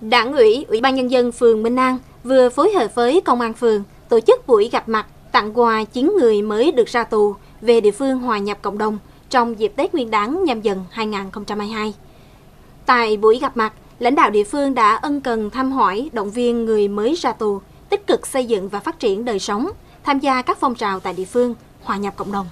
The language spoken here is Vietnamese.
Đảng ủy, Ủy ban Nhân dân phường Minh An vừa phối hợp với Công an phường tổ chức buổi gặp mặt tặng quà 9 người mới được ra tù về địa phương hòa nhập cộng đồng trong dịp Tết Nguyên đán nhâm dần 2022. Tại buổi gặp mặt, lãnh đạo địa phương đã ân cần thăm hỏi, động viên người mới ra tù, tích cực xây dựng và phát triển đời sống, tham gia các phong trào tại địa phương, hòa nhập cộng đồng.